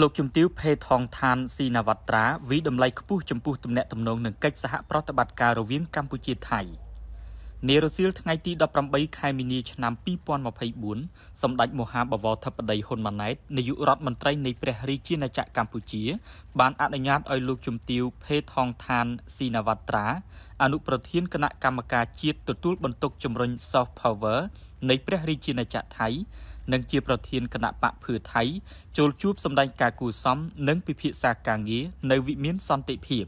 លោកជំទាវភេថងឋានស៊ីណាវត្រាវិតម្លៃខ្ពស់ចំពោះទំនាក់ទំនងនិងកិច្ចសហប្រតិបត្តិការរវាងកម្ពុជាថៃនារសៀលថ្ងៃទី18ខែមីនាឆ្នាំ2024សម្ដេចមហាបវរធិបតីហ៊ុនម៉ាណែតនាយករដ្ឋមន្ត្រីនៃព្រះរាជាណាចក្រកម្ពុជាបានអនុញ្ញាតឲ្យលោកជំទាវភេថងឋានស៊ីណាវត្រាអនុប្រធានគណៈកម្មការជាតិទទួលបន្ទុកជំរុញ soft power នៃ ព្រះរាជាណាចក្រថៃនិងជាប្រធានគណៈបកភឿថៃចូលជួបសម្ដែងការគូសំនិងពិភាក្សាការងារនៅវិមាន សន្តិភាព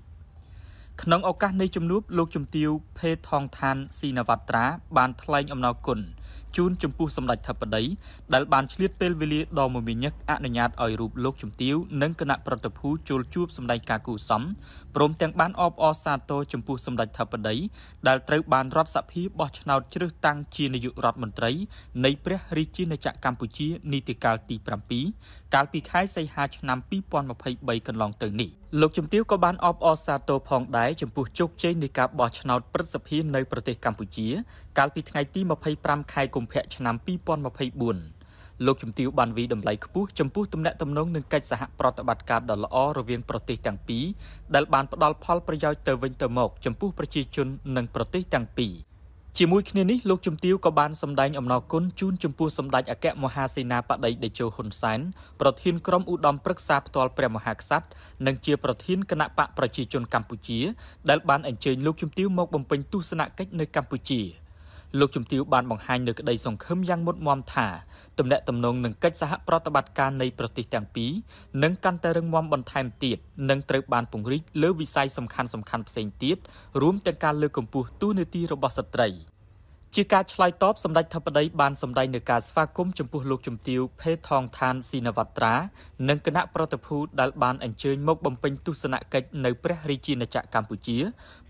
ក្នុងឱកាស នៃជំនួបលោកជំទាវភេថងឋានស៊ីណាវត្រា បានថ្លែងអំណរគុណជូនចំពោះសម្ដេចធិបតីដែលបានឆ្លៀតពេលវេលាដ៏មមាញឹកអនុញ្ញាតឲ្យរូបលោកជំទាវនិងគណៈប្រតិភូចូលជួបសម្ដេចកាគូសំព្រមទាំង បានអបអរសាទរចំពោះសម្ដេចធិបតី ដែលត្រូវបានរដ្ឋសភាបោះឆ្នោតជ្រើសតាំងជានាយករដ្ឋមន្ត្រីនៃព្រះរាជាណាចក្រកម្ពុជា នីតិកាលទី7កាលពីខែសីហាឆ្នាំ2023កន្លងទៅនេះលោកជំទាវក៏បានអបអរសាទរផងដែរចំពោះជោគជ័យនៃការបោះឆ្នោតព្រឹទ្ធសភានៅប្រទេសកម្ពុជាកាលពីថ្ងៃទី25ខែកុម្ភៈឆ្នាំ2024លោកជំទាវបានវិតម្លៃខ្ពស់ចំពោះទំនាក់ទំនងនិងកិច្ចសហប្រតិបត្តិការដ៏ល្អរវាងប្រទេសទាំងពីរដែលបានផ្ដល់ផលប្រយោជន៍ទៅវិញទៅមកចំពោះប្រជាជននិងប្រទេសទាំងពីរជាមួយគ្នានេះលោកជំទាវក៏បានសម្ដែងអំណរគុណជូនចំពោះសម្ដេចអគ្គមហាសេនាបតីតេជោហ៊ុនសែនប្រធានក្រុមឧត្តមប្រឹក្សាផ្ទាល់ព្រះមហាក្សត្រនិងជាប្រធានគណៈបកប្រជាជនកម្ពុជាដែលបានអញ្ជើញលោកជំទាវមកបំពេញទស្សនកិច្ចនៅកម្ពុជា។លោកជំទាវបានបង្ហាញនូវក្តីសង្ឃឹមយ៉ាងមុតមមថាទំនាក់ទំនងនឹងកិច្ចសហប្រតិបត្តិការនៃប្រទេសទាំងពីរនឹងកាន់តែរឹងមាំបន្ថែមទៀតនិងត្រូវបានពង្រីកលើវិស័យសំខាន់ៗផ្សេងទៀតរួមទាំងការលើកកម្ពស់ទូនាទីរបស់ស្ត្រី។ជាការឆ្លើយតបសម្ដេចធិបតីបានសម្ដែងនៅការស្វាគមន៍ចំពោះលោកជំទាវភេថងឋានស៊ីនវត្រានិងគណៈប្រតិភូដែលបានអញ្ជើញមកបំពេញទស្សនកិច្ចនៅព្រះរាជាណាចក្រកម្ពុជា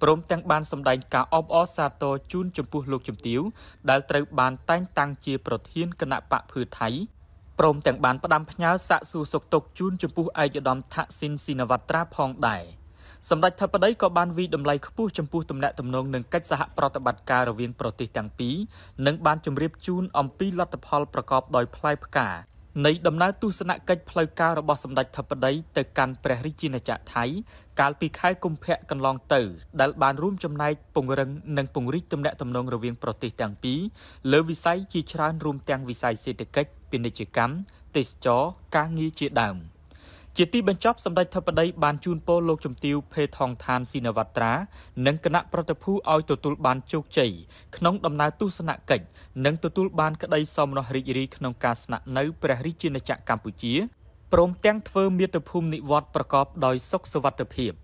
ព្រមទាំងបានសម្ដែងការអបអរសាទរជូនចំពោះលោកជំទាវដែលត្រូវបានតែងតាំងជាប្រធានគណៈបកភឿថៃព្រមទាំងបានផ្ដាំផ្ញើសាកសួរសុខទុក្ខជូនចំពោះឯកឧត្តមថាក់ស៊ីនស៊ីនវត្រាផងដែរ។សម្ដេចធិបតីក៏បានវិតម្លៃខ្ពស់ចំពោះទំនាក់ទំនងនិងកិច្ចសហប្រតិបត្តិការរវាងប្រទេសទាំងពីរនិងបានជម្រាបជូនអំពីលទ្ធផលប្រកបដោយផ្លែផ្កានៃដំណើរទស្សនកិច្ចផ្លូវការរបស់សម្ដេចធិបតីទៅកាន់ព្រះរាជាណាចក្រថៃកាលពីខែកុម្ភៈកន្លងទៅដែលបានរួមចំណែកពង្រឹងនិងពង្រីកទំនាក់ទំនងរវាងប្រទេសទាំងពីរលើវិស័យជាច្រើនរួមទាំងវិស័យសេដ្ឋកិច្ចពាណិជ្ជកម្មទេសចរការងារជាដើម។ជាទីបញ្ចប់សម្ដេចធិបតីបានជូនពរលោកជំទាវភេថងឋានស៊ីនវត្រានិងគណៈប្រតិភូឲ្យទទួលបានជោគជ័យក្នុងដំណើរទស្សនកិច្ចនិងទទួលបានក្តីសោមនស្សរីករាយក្នុងការស្នាក់នៅព្រះរាជាណាចក្រកម្ពុជាព្រមទាំងធ្វើមាតុភូមិនិវត្តប្រកប ដោយសុខសុវត្ថិភាព។